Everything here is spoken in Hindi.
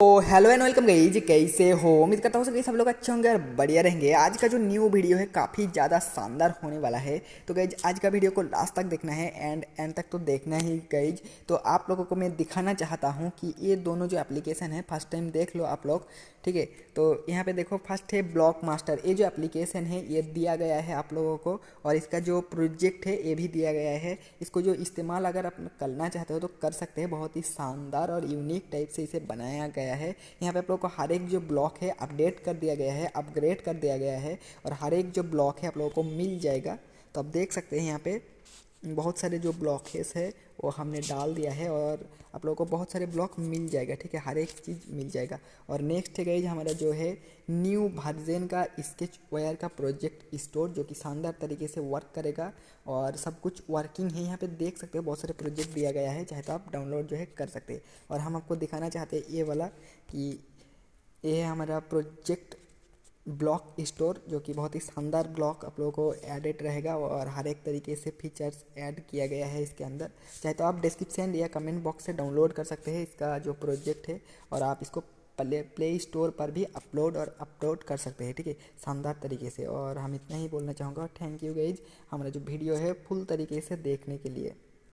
तो हेलो एंड वेलकम गई कैसे हो उम्मीद करता हूँ सभी सब लोग अच्छे होंगे और बढ़िया रहेंगे आज का जो न्यू वीडियो है काफ़ी ज़्यादा शानदार होने वाला है तो गई आज का वीडियो को लास्ट तक देखना है एंड एंड तक तो देखना ही गई तो आप लोगों को मैं दिखाना चाहता हूँ कि ये दोनों जो एप्लीकेशन है फर्स्ट टाइम देख लो आप लोग ठीक है तो यहाँ पे देखो फर्स्ट है ब्लॉक मास्टर ये जो एप्लीकेशन है ये दिया गया है आप लोगों को और इसका जो प्रोजेक्ट है ये भी दिया गया है इसको जो इस्तेमाल अगर आप करना चाहते हो तो कर सकते हैं बहुत ही शानदार और यूनिक टाइप से इसे बनाया गया गया है यहाँ पे आप लोगों को हर एक जो ब्लॉक है अपडेट कर दिया गया है अपग्रेड कर दिया गया है और हर एक जो ब्लॉक है आप लोगों को मिल जाएगा तो आप देख सकते हैं यहाँ पे बहुत सारे जो ब्लॉकेस है वो हमने डाल दिया है और आप लोगों को बहुत सारे ब्लॉक मिल जाएगा ठीक है हर एक चीज़ मिल जाएगा और नेक्स्ट है गई हमारा जो है न्यू भारजेन का स्केच वायर का प्रोजेक्ट स्टोर जो कि शानदार तरीके से वर्क करेगा और सब कुछ वर्किंग है यहाँ पे देख सकते हो बहुत सारे प्रोजेक्ट दिया गया है चाहे तो आप डाउनलोड जो है कर सकते हैं और हम आपको दिखाना चाहते हैं ये वाला कि ये है हमारा प्रोजेक्ट ब्लॉक स्टोर जो कि बहुत ही शानदार ब्लॉक आप लोगों को एडिट रहेगा और हर एक तरीके से फीचर्स ऐड किया गया है इसके अंदर चाहे तो आप डिस्क्रिप्शन या कमेंट बॉक्स से डाउनलोड कर सकते हैं इसका जो प्रोजेक्ट है और आप इसको प्ले प्ले स्टोर पर भी अपलोड और अपलोड कर सकते हैं ठीक है शानदार तरीके से और हम इतना ही बोलना चाहूँगा थैंक यू गाइज हमारा जो वीडियो है फुल तरीके से देखने के लिए